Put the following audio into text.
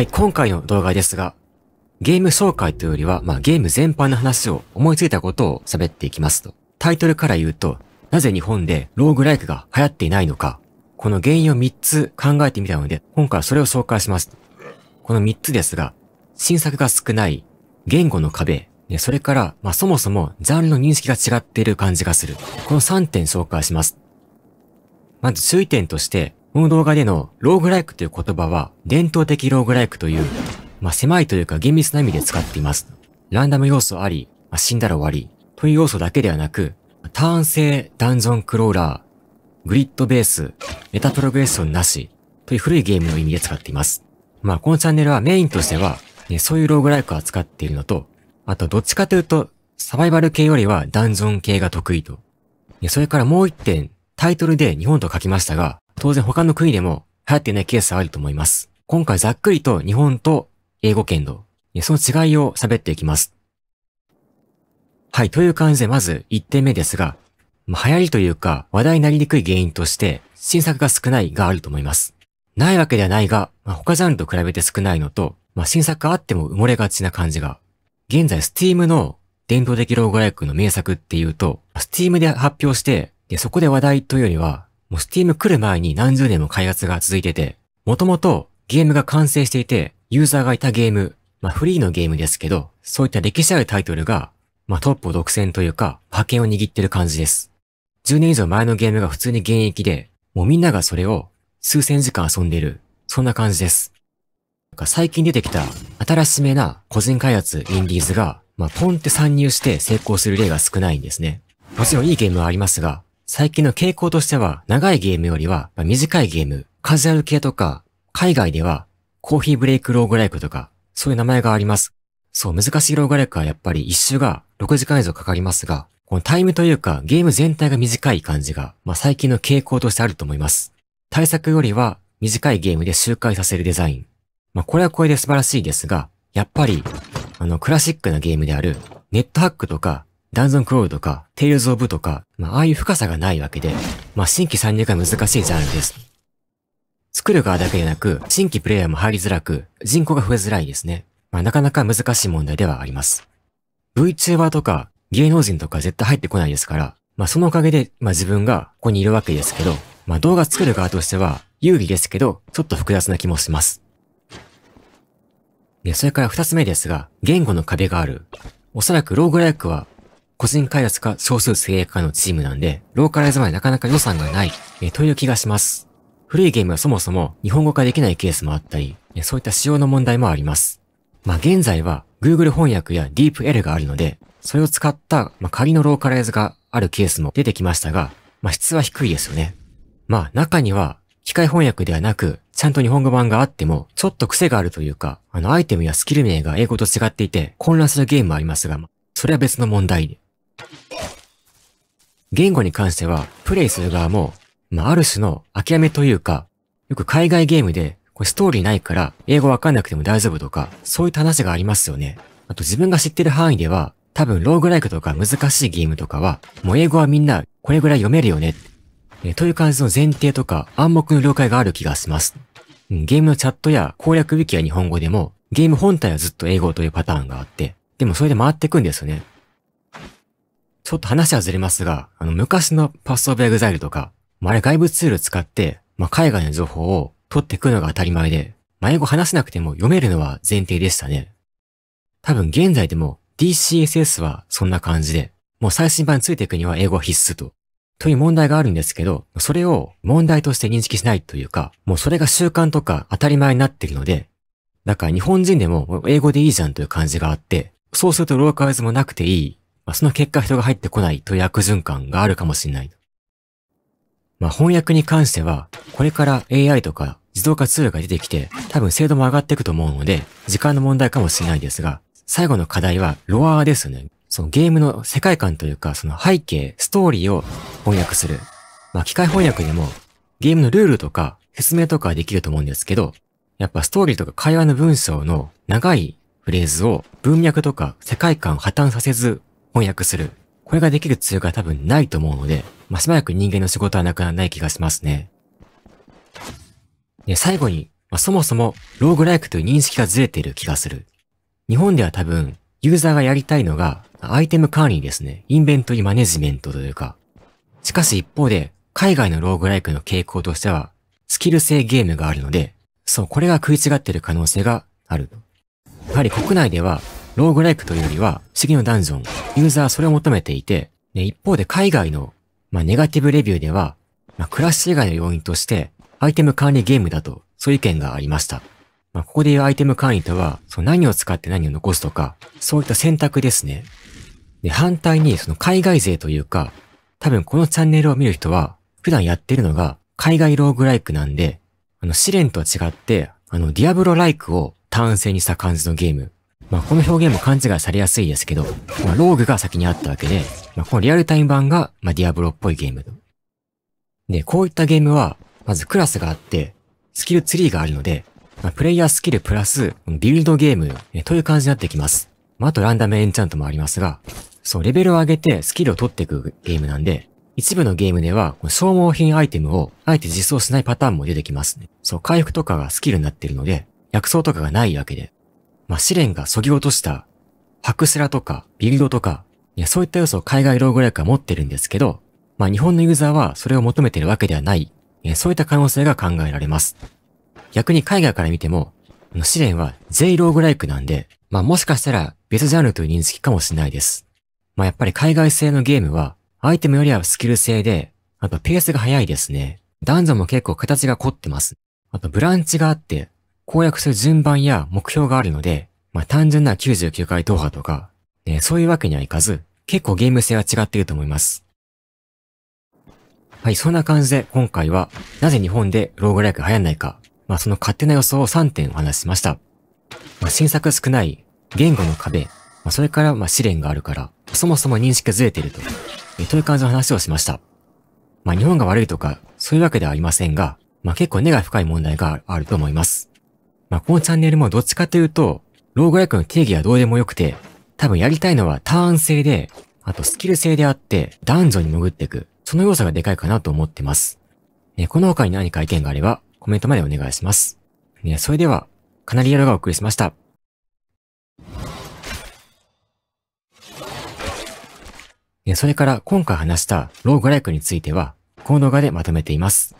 はい、今回の動画ですが、ゲーム紹介というよりは、まあゲーム全般の話を思いついたことを喋っていきますと。タイトルから言うと、なぜ日本でローグライクが流行っていないのか、この原因を3つ考えてみたので、今回はそれを紹介します。この3つですが、新作が少ない、言語の壁、それから、まあそもそもジャンルの認識が違っている感じがする。この3点紹介します。まず注意点として、この動画でのローグライクという言葉は伝統的ローグライクという、まあ、狭いというか厳密な意味で使っています。ランダム要素あり、まあ、死んだら終わりという要素だけではなく、ターン性ダンジョンクローラー、グリッドベース、メタプログレッションなしという古いゲームの意味で使っています。まあこのチャンネルはメインとしては、ね、そういうローグライクを扱っているのと、あとどっちかというとサバイバル系よりはダンジョン系が得意と。それからもう一点タイトルで日本と書きましたが、当然他の国でも流行ってないケースはあると思います。今回ざっくりと日本と英語圏のその違いを喋っていきます。はい、という感じでまず1点目ですが、流行りというか話題になりにくい原因として新作が少ないがあると思います。ないわけではないが、まあ、他ジャンルと比べて少ないのと、まあ、新作があっても埋もれがちな感じが。現在 Steam の伝統的老グライクの名作っていうと、Steam で発表してで、そこで話題というよりは、もう Steam 来る前に何十年も開発が続いてて、もともとゲームが完成していて、ユーザーがいたゲーム、まあフリーのゲームですけど、そういった歴史あるタイトルが、まあトップを独占というか、覇権を握ってる感じです。10年以上前のゲームが普通に現役で、もうみんながそれを数千時間遊んでいる、そんな感じです。最近出てきた新しめな個人開発インディーズが、まあ、ポンって参入して成功する例が少ないんですね。もちろんいいゲームはありますが、最近の傾向としては、長いゲームよりは、まあ、短いゲーム、カジュアル系とか、海外では、コーヒーブレイクローグライクとか、そういう名前があります。そう、難しいローグライクはやっぱり一周が6時間以上かかりますが、このタイムというかゲーム全体が短い感じが、まあ、最近の傾向としてあると思います。対策よりは短いゲームで周回させるデザイン。まあ、これはこれで素晴らしいですが、やっぱり、あの、クラシックなゲームである、ネットハックとか、ダンゾンクロールとか、テイルズ・オブとか、まあ、ああいう深さがないわけで、まあ、新規参入が難しいジャンルです。作る側だけでなく、新規プレイヤーも入りづらく、人口が増えづらいですね。まあ、なかなか難しい問題ではあります。VTuber とか、芸能人とか絶対入ってこないですから、まあ、そのおかげで、まあ、自分がここにいるわけですけど、まあ、動画作る側としては、有利ですけど、ちょっと複雑な気もします。で、それから二つ目ですが、言語の壁がある。おそらくローグライクは個人開発か少数制約化のチームなんで、ローカライズまでなかなか予算がない、えという気がします。古いゲームはそもそも日本語化できないケースもあったり、そういった仕様の問題もあります。まあ、現在は Google 翻訳や DeepL があるので、それを使った、まあ、仮のローカライズがあるケースも出てきましたが、まあ、質は低いですよね。まあ、中には、機械翻訳ではなく、ちゃんと日本語版があっても、ちょっと癖があるというか、あの、アイテムやスキル名が英語と違っていて、混乱するゲームもありますが、それは別の問題で。言語に関しては、プレイする側も、まあ、ある種の諦めというか、よく海外ゲームで、これストーリーないから、英語わかんなくても大丈夫とか、そういう話がありますよね。あと自分が知ってる範囲では、多分ローグライクとか難しいゲームとかは、もう英語はみんなこれぐらい読めるよね。えという感じの前提とか暗黙の了解がある気がします。ゲームのチャットや攻略ウィキは日本語でも、ゲーム本体はずっと英語というパターンがあって、でもそれで回っていくんですよね。ちょっと話はずれますが、あの、昔のパスオブエグザイルとか、あ、れ外部ツール使って、まあ、海外の情報を取ってくるのが当たり前で、まあ、英語話せなくても読めるのは前提でしたね。多分現在でも DCSS はそんな感じで、もう最新版についていくには英語は必須と。という問題があるんですけど、それを問題として認識しないというか、もうそれが習慣とか当たり前になっているので、だから日本人でも英語でいいじゃんという感じがあって、そうするとローカルズもなくていいまあ、その結果人が入ってこないという悪循環があるかもしれない。まあ、翻訳に関しては、これから AI とか自動化ツールが出てきて、多分精度も上がっていくと思うので、時間の問題かもしれないですが、最後の課題はロアですよね。そのゲームの世界観というか、その背景、ストーリーを翻訳する。まあ、機械翻訳でも、ゲームのルールとか説明とかはできると思うんですけど、やっぱストーリーとか会話の文章の長いフレーズを文脈とか世界観を破綻させず翻訳する。これができるツールが多分ないと思うので、まあ、しばらく人間の仕事はなくならない気がしますね。で、最後に、まあ、そもそも、ローグライクという認識がずれている気がする。日本では多分、ユーザーがやりたいのが、アイテム管理ですね。インベントリマネジメントというか。しかし一方で、海外のローグライクの傾向としては、スキル性ゲームがあるので、そう、これが食い違っている可能性がある。やはり国内では、ローグライクというよりは、不思議のダンジョン、ユーザーはそれを求めていて、一方で海外の、まあ、ネガティブレビューでは、まあ、クラッシュ以外の要因として、アイテム管理ゲームだと、そういう意見がありました。まあ、ここで言うアイテム管理とは、その何を使って何を残すとか、そういった選択ですね。で、反対に、その海外勢というか、多分このチャンネルを見る人は、普段やってるのが、海外ローグライクなんで、あの、試練とは違って、あの、ディアブロライクを単成にした感じのゲーム。まあ、この表現も勘違いされやすいですけど、まあ、ローグが先にあったわけで、まあ、このリアルタイム版が、まあ、ディアブロっぽいゲーム。で、こういったゲームは、まずクラスがあって、スキルツリーがあるので、まあ、プレイヤースキルプラス、ビルドゲームという感じになってきます。まあ、あとランダムエンチャントもありますが、そう、レベルを上げてスキルを取っていくゲームなんで、一部のゲームでは、消耗品アイテムをあえて実装しないパターンも出てきますね。そう、回復とかがスキルになってるので、薬草とかがないわけで、まあ、試練がそぎ落とした、ハクスラとか、ビルドとか、いや、そういった要素を海外ローグライクは持ってるんですけど、まあ、日本のユーザーはそれを求めてるわけではない、えそういった可能性が考えられます。逆に海外から見ても、試練は全ローグライクなんで、まあ、もしかしたら別ジャンルという認識かもしれないです。まあ、やっぱり海外製のゲームは、アイテムよりはスキル性で、あとペースが速いですね。ダンジョンも結構形が凝ってます。あとブランチがあって、攻略する順番や目標があるので、まあ、単純な99回踏破とか、ね、そういうわけにはいかず、結構ゲーム性は違っていると思います。はい、そんな感じで今回は、なぜ日本でローグライク流行んないか、まあ、その勝手な予想を3点お話ししました。まあ、新作少ない、言語の壁、まあ、それからまあ試練があるから、そもそも認識がずれていると、えという感じの話をしました。まあ、日本が悪いとか、そういうわけではありませんが、まあ、結構根が深い問題があると思います。まあ、このチャンネルもどっちかというと、老後役の定義はどうでもよくて、多分やりたいのはターン制で、あとスキル制であって、男女に潜っていく、その要素がでかいかなと思ってます。えー、この他に何か意見があれば、コメントまでお願いします。えそれでは、カナリアロがお送りしました。それから今回話したローグライクについては、この動画でまとめています。